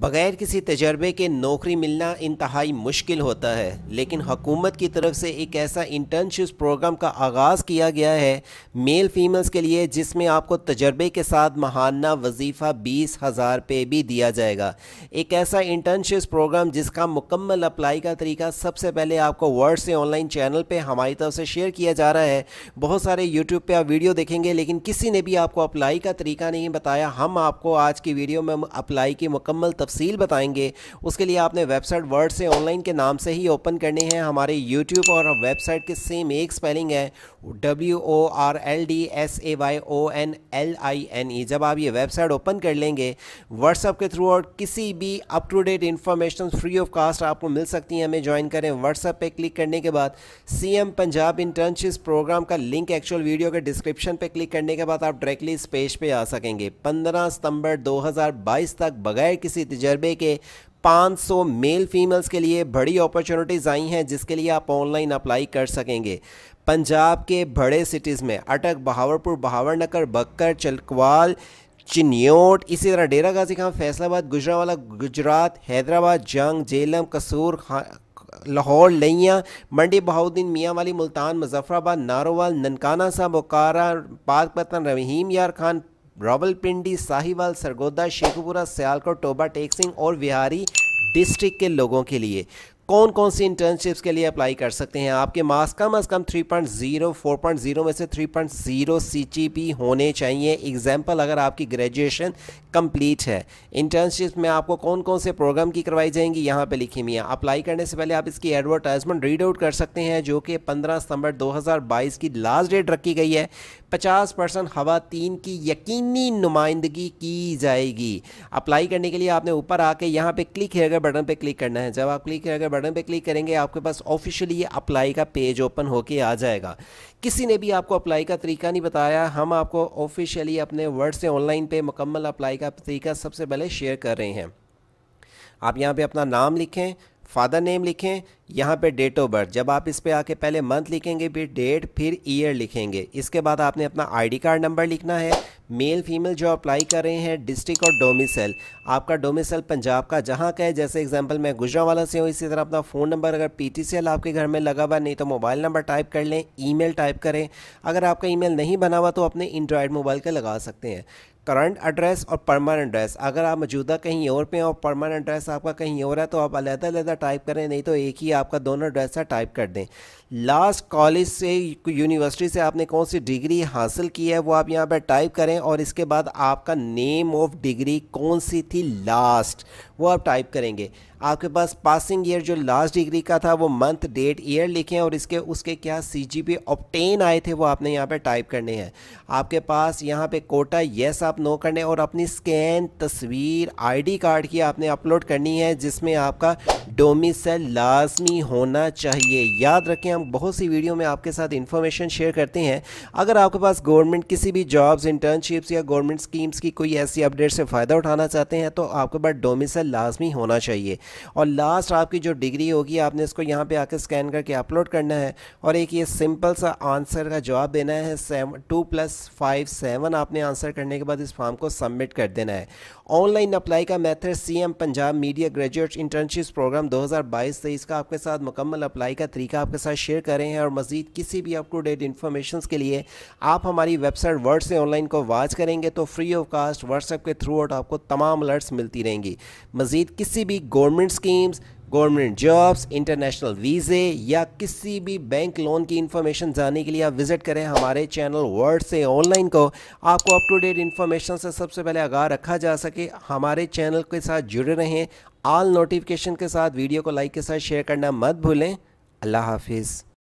बगैर किसी तजर्बे के नौकरी मिलना इंतहाई मुश्किल होता है लेकिन हकूमत की तरफ से एक ऐसा इंटर्नशिप प्रोग्राम का आगाज़ किया गया है मेल फीमेल्स के लिए जिसमें आपको तजर्बे के साथ महाना वजीफ़ा बीस हज़ार पे भी दिया जाएगा एक ऐसा इंटर्नशिप प्रोग्राम जिसका मुकम्मल अप्लाई का तरीका सबसे पहले आपको वर्ड से ऑनलाइन चैनल पर हमारी तरफ से शेयर किया जा रहा है बहुत सारे यूट्यूब पर आप वीडियो देखेंगे लेकिन किसी ने भी आपको अप्लाई का तरीका नहीं बताया हम आपको आज की वीडियो में अप्लाई की मुकम्मल तफसील बताएंगे उसके लिए आपने वेबसाइट वर्ड से ऑनलाइन के नाम से ही ओपन करने हैं हमारे यूट्यूब और वेबसाइट के सेम एक स्पेलिंग है W O R L D S A Y O N L I N E जब आप ये वेबसाइट ओपन कर लेंगे व्हाट्सअप के थ्रू और किसी भी up to date information free of cost आपको मिल सकती हैं हमें ज्वाइन करें व्हाट्सअप पे क्लिक करने के बाद C M Punjab internship programme का लिंक एक्चुअल वीडियो के डिस्क्रिप्शन पे क्लिक करने के बाद आप डायरेक्टली इस पेज पे आ सकेंगे 15 सितंबर 2022 तक बगैर किसी तजर्बे के 500 मेल फीमेल्स के लिए बड़ी अपॉर्चुनिटीज़ आई हैं जिसके लिए आप ऑनलाइन अप्लाई कर सकेंगे पंजाब के बड़े सिटीज़ में अटक बहावरपुर बहावरनगर बक्कर चलकवाल चिन्योट इसी तरह डेरा गाजी खां फैसलाबाद गुजरावाला गुजरात हैदराबाद जंग जेलम कसूर खां लाहौर लैया मंडी बहाउद्दीन मियाँ वाली मुल्तान मुजफ़राबाद नारोवाल ननकाना साहब बोकारा पाक पतन रहीम यार खान रावलपिंडी साहिवाल सरगोदा शेखुपुरा सियालकोट टोबा टेक सिंह और बिहारी डिस्ट्रिक्ट के लोगों के लिए कौन कौन सी इंटर्नशिप्स के लिए अप्लाई कर सकते हैं आपके मार्क्स कम अज़ कम 3.0 4.0 में से 3.0 सीजीपी होने चाहिए एग्जांपल अगर आपकी ग्रेजुएशन कंप्लीट है इंटर्नशिप में आपको कौन कौन से प्रोग्राम की करवाई जाएंगी यहाँ पे लिखी हुई है अप्लाई करने से पहले आप इसकी एडवर्टाइजमेंट रीड आउट कर सकते हैं जो कि पंद्रह सितंबर 2022 की लास्ट डेट रखी गई है पचास परसेंट खातन की यकीनी नुमाइंदगी की जाएगी अप्लाई करने के लिए आपने ऊपर आके यहाँ पे क्लिक हेयर बटन पे क्लिक करना है जब आप क्लिक हेयर बटन बटन पे क्लिक करेंगे आपके पास ऑफिशियली ये अप्लाई का पेज ओपन होके आ जाएगा किसी ने भी आपको अप्लाई का तरीका नहीं बताया हम आपको ऑफिशियली अपने वर्ड से ऑनलाइन पे मुकम्मल अप्लाई का तरीका सबसे पहले शेयर कर रहे हैं आप यहाँ पे अपना नाम लिखें फादर नेम लिखें यहाँ पे डेट ऑफ बर्थ जब आप इस पर आके पहले मंथ लिखेंगे फिर डेट फिर ईयर लिखेंगे इसके बाद आपने अपना आईडी कार्ड नंबर लिखना है मेल फीमेल जो अप्लाई कर रहे हैं डिस्ट्रिक्ट और डोमिसल आपका डोमिसल पंजाब का जहाँ का है जैसे एग्जांपल मैं गुजरा वाला से हूँ इसी तरह अपना फ़ोन नंबर अगर पीटीसीएल आपके घर में लगा हुआ नहीं तो मोबाइल नंबर टाइप कर लें ई टाइप करें अगर आपका ई नहीं बना हुआ तो अपने एंड्रॉयड मोबाइल का लगा सकते हैं करंट एड्रेस और परमानेंट एड्रेस अगर आप मौजूदा कहीं और पे हैं और परमानेंट एड्रेस आपका कहीं और है तो आप अलहदा अलहदा टाइप करें नहीं तो एक ही आपका दोनों एड्रेस है टाइप कर दें लास्ट कॉलेज से यूनिवर्सिटी से आपने कौन सी डिग्री हासिल की है वो आप यहाँ पर टाइप करें और इसके बाद आपका नेम ऑफ डिग्री कौन सी थी लास्ट वो आप टाइप करेंगे आपके पास पासिंग ईयर जो लास्ट डिग्री का था वो मंथ डेट ईयर लिखें और इसके उसके क्या सी जी आए थे वो आपने यहाँ पर टाइप करने हैं आपके पास यहाँ पर कोटा येस आप नो करने और अपनी स्कैन तस्वीर आईडी कार्ड की आपने अपलोड करनी है जिसमें आपका डोमिसल लाजमी होना चाहिए याद रखें हम बहुत सी वीडियो में आपके साथ इन्फॉर्मेशन शेयर करते हैं अगर आपके पास गवर्नमेंट किसी भी जॉब्स इंटर्नशिप्स या गवर्नमेंट स्कीम्स की कोई ऐसी अपडेट से फ़ायदा उठाना चाहते हैं तो आपके पास डोमिसल लाजमी होना चाहिए और लास्ट आपकी जो डिग्री होगी आपने इसको यहाँ पर आकर स्कैन करके अपलोड करना है और एक ये सिंपल सा आंसर का जवाब देना है seven two plus five seven आपने आंसर करने के बाद इस फॉर्म को सबमिट कर देना है ऑनलाइन अप्लाई का method CM Punjab media graduate internship programme programme 2022 से इसका आपके साथ मुकम्मल अप्लाई का तरीका आपके साथ शेयर कर रहे हैं और मज़ीद किसी भी अप टू डेट इन्फॉर्मेशन के लिए आप हमारी वेबसाइट वर्ड से ऑनलाइन को वाच करेंगे तो फ्री ऑफ कास्ट व्हाट्सएप के थ्रू आउट तो आपको तमाम अलर्ट्स मिलती रहेंगी मज़ीद किसी भी government schemes government jobs international वीज़े या किसी भी बैंक लोन की इन्फॉर्मेशन जानने के लिए आप विज़िट करें हमारे चैनल वर्ड से ऑनलाइन को आपको अप टू डेट इन्फॉर्मेशन से सबसे पहले आगाह रखा जा सके हमारे चैनल के साथ जुड़े रहें आल नोटिफिकेशन के साथ वीडियो को लाइक के साथ शेयर करना मत भूलें अल्लाह हाफिज़